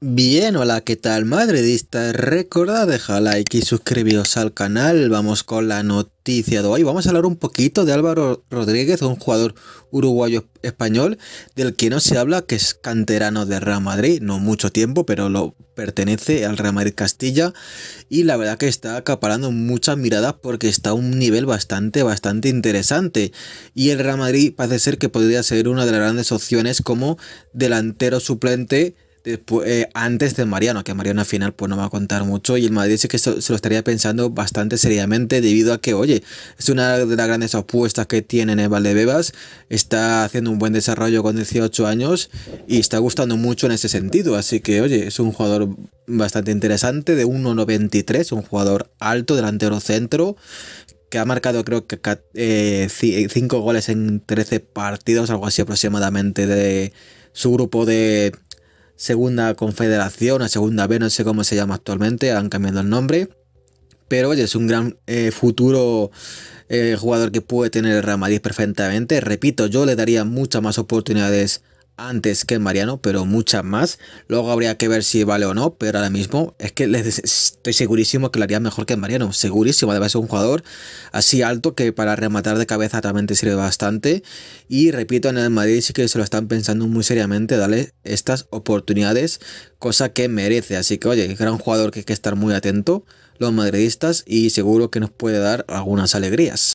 Bien, hola, ¿qué tal madridistas? Recordad dejar like y suscribiros al canal. Vamos con la noticia de hoy. Vamos a hablar un poquito de Álvaro Rodríguez, un jugador uruguayo español del que no se habla, que es canterano de Real Madrid, no mucho tiempo, pero lo pertenece al Real Madrid Castilla y la verdad que está acaparando muchas miradas porque está a un nivel bastante, bastante interesante y el Real Madrid parece ser que podría ser una de las grandes opciones como delantero suplente Después, eh, antes de Mariano, que Mariano al final pues no va a contar mucho y el Madrid sí que se, lo estaría pensando bastante seriamente debido a que, oye, es una de las grandes apuestas que tiene en Valdebebas, está haciendo un buen desarrollo con 18 años y está gustando mucho en ese sentido, así que, oye, es un jugador bastante interesante de 1.93, un jugador alto, delantero centro, que ha marcado creo que 5 eh, eh, goles en 13 partidos, algo así aproximadamente de su grupo de segunda confederación o segunda B, no sé cómo se llama actualmente, han cambiado el nombre. Pero oye, es un gran eh, futuro eh, jugador que puede tener el Real perfectamente. Repito, yo le daría muchas más oportunidades antes que Mariano, pero muchas más. Luego habría que ver si vale o no, pero ahora mismo es que les estoy segurísimo que lo haría mejor que Mariano. Segurísimo, además es un jugador así alto que para rematar de cabeza también sirve bastante. Y repito, en el Madrid sí que se lo están pensando muy seriamente, dale estas oportunidades, cosa que merece. Así que, oye, gran jugador que hay que estar muy atento los madridistas y seguro que nos puede dar algunas alegrías.